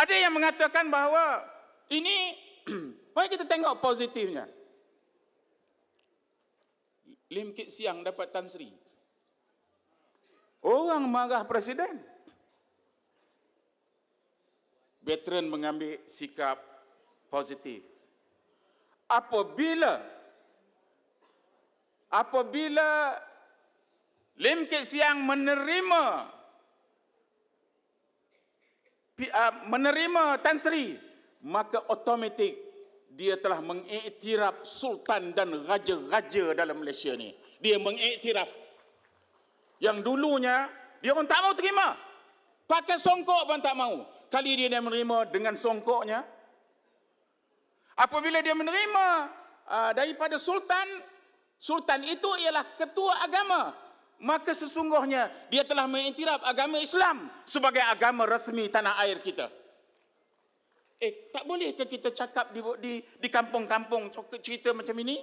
Ada yang mengatakan bahawa ini, mari kita tengok positifnya. Lim Kit Siang dapat Tan Sri. Orang marah presiden. Veteran mengambil sikap positif. Apabila apabila Lim Kit Siang menerima Ah, menerima Tan Sri maka otomatik dia telah mengiktiraf sultan dan raja-raja dalam Malaysia ni dia mengiktiraf yang dulunya dia pun tak mau terima pakai songkok pun tak mau kali dia dia menerima dengan songkoknya apabila dia menerima ah, daripada sultan sultan itu ialah ketua agama maka sesungguhnya dia telah mengiktiraf agama Islam sebagai agama resmi tanah air kita. Eh, tak boleh ke kita cakap di di, di kampung-kampung cerita macam ini?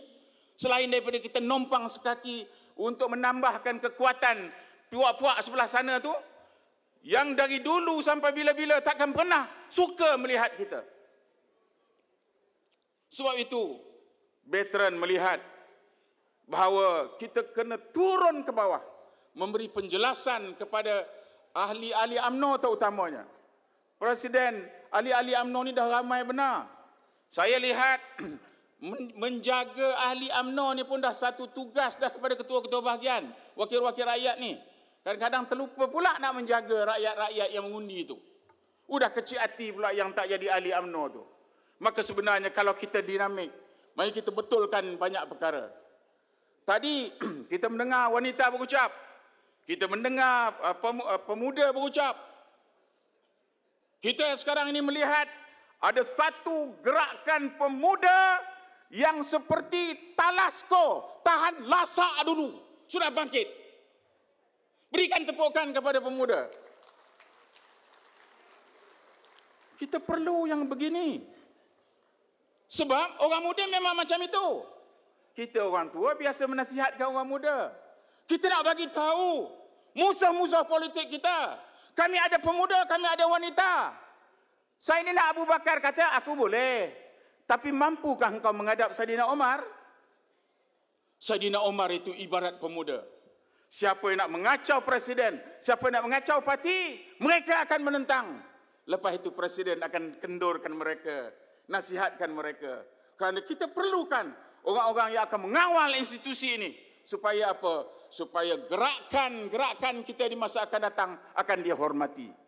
Selain daripada kita numpang sekaki untuk menambahkan kekuatan puak-puak sebelah sana tu, yang dari dulu sampai bila-bila takkan pernah suka melihat kita. Sebab itu, veteran melihat bahawa kita kena turun ke bawah memberi penjelasan kepada ahli-ahli amno UMNO terutamanya. Presiden ahli-ahli UMNO ni dah ramai benar. Saya lihat menjaga ahli amno ni pun dah satu tugas dah kepada ketua-ketua bahagian, wakil-wakil rakyat ni. Kadang-kadang terlupa pula nak menjaga rakyat-rakyat yang mengundi itu Udah kecil hati pula yang tak jadi ahli amno tu. Maka sebenarnya kalau kita dinamik, mari kita betulkan banyak perkara tadi kita mendengar wanita berucap. Kita mendengar uh, uh, pemuda berucap. Kita sekarang ini melihat ada satu gerakan pemuda yang seperti talasko tahan lasak dulu sudah bangkit. Berikan tepukan kepada pemuda. Kita perlu yang begini. Sebab orang muda memang macam itu kita orang tua biasa menasihatkan orang muda. Kita nak bagi tahu musuh-musuh politik kita. Kami ada pemuda, kami ada wanita. Saya ini nak Abu Bakar kata, aku boleh. Tapi mampukah engkau menghadap Sayyidina Omar? Sayyidina Omar itu ibarat pemuda. Siapa yang nak mengacau presiden, siapa yang nak mengacau parti, mereka akan menentang. Lepas itu presiden akan kendurkan mereka, nasihatkan mereka. Kerana kita perlukan orang-orang yang akan mengawal institusi ini supaya apa supaya gerakan-gerakan kita di masa akan datang akan dihormati